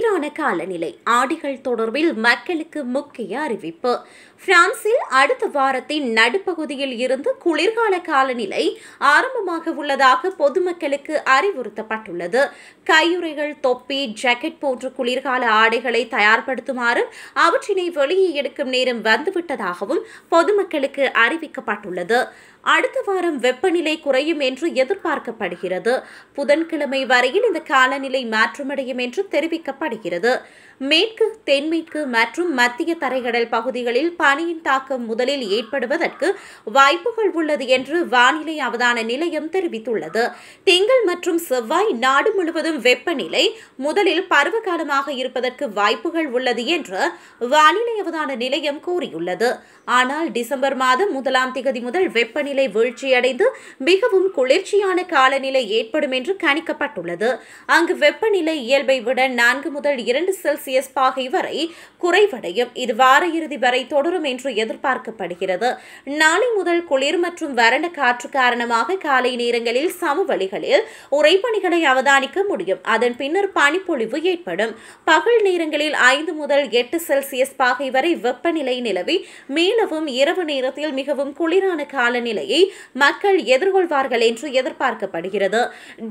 குளிரான காலநிலை ஆடிகள் தொடர்பில் மக்களுக்கு முக்கிய அறிவிப்பு பிரான்சில் அடுத்த வாரத்தின் நடுப்பகுதியில் இருந்து குளிர்கால காலநிலை ஆரம்பமாக உள்ளதாக பொதுமக்களுக்கு அறிவுறுத்தப்பட்டுள்ளது கையுறைகள் தொப்பி ஜாக்கெட் போன்ற குளிர்கால ஆடைகளை தயார்படுத்துமாறு அவற்றினை வெளியே எடுக்கும் நேரம் வந்துவிட்டதாகவும் பொதுமக்களுக்கு அறிவிக்கப்பட்டுள்ளது அடுத்த வாரம் வெப்பநிலை குறையும் என்று எதிர்பார்க்கப்படுகிறது புதன்கிழமை வரையில் இந்த காலநிலை மாற்றமடையும் என்று தெரிவிக்கப்பட்டது வலுவடைகிறது மேற்கு தென்மேற்கு மற்றும் மத்திய தரைகடல் பகுதிகளில் பனியின் தாக்கம் முதலில் ஏற்படுவதற்கு வாய்ப்புகள் உள்ளது என்று வானிலை அவதான நிலையம் தெரிவித்துள்ளது திங்கள் மற்றும் செவ்வாய் நாடு முழுவதும் வெப்பநிலை முதலில் பருவகாலமாக இருப்பதற்கு வாய்ப்புகள் உள்ளது என்று வானிலை அவதான நிலையம் கூறியுள்ளது ஆனால் டிசம்பர் மாதம் முதலாம் திகதி முதல் வெப்பநிலை வீழ்ச்சியடைந்து மிகவும் குளிர்ச்சியான காலநிலை ஏற்படும் என்று கணிக்கப்பட்டுள்ளது அங்கு வெப்பநிலை இயல்பை விட நான்கு முதல் இரண்டு செல்சியஸ் பாகை வரை குறைவடையும் இது வார இறுதி வரை தொடரும் என்று எதிர்பார்க்கப்படுகிறது நாளை முதல் குளிர் மற்றும் வறண்ட காற்று காரணமாக காலை நேரங்களில் சமவெளிகளில் உரைப்பணிகளை அவதானிக்க முடியும் அதன் பின்னர் பனிப்பொழிவு ஏற்படும் பகல் நேரங்களில் ஐந்து முதல் எட்டு செல்சியஸ் பாகை வரை வெப்பநிலை நிலவி மேலவும் இரவு நேரத்தில் மிகவும் குளிரான காலநிலையை மக்கள் எதிர்கொள்வார்கள் என்று எதிர்பார்க்கப்படுகிறது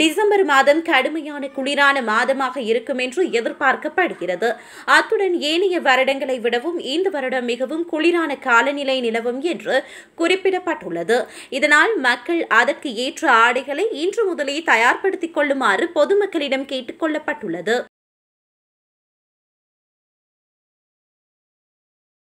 டிசம்பர் மாதம் கடுமையான குளிரான மாதமாக இருக்கும் என்று எதிர் எதிர்பார்க்கப்படுகிறது அத்துடன் ஏனைய வருடங்களை விடவும் இந்த வருடம் மிகவும் குளிரான காலநிலை நிலவும் என்று குறிப்பிடப்பட்டுள்ளது இதனால் மக்கள் அதற்கு ஏற்ற ஆடைகளை இன்று முதலே தயார்படுத்திக் கொள்ளுமாறு பொதுமக்களிடம் கேட்டுக் கொள்ளப்பட்டுள்ளது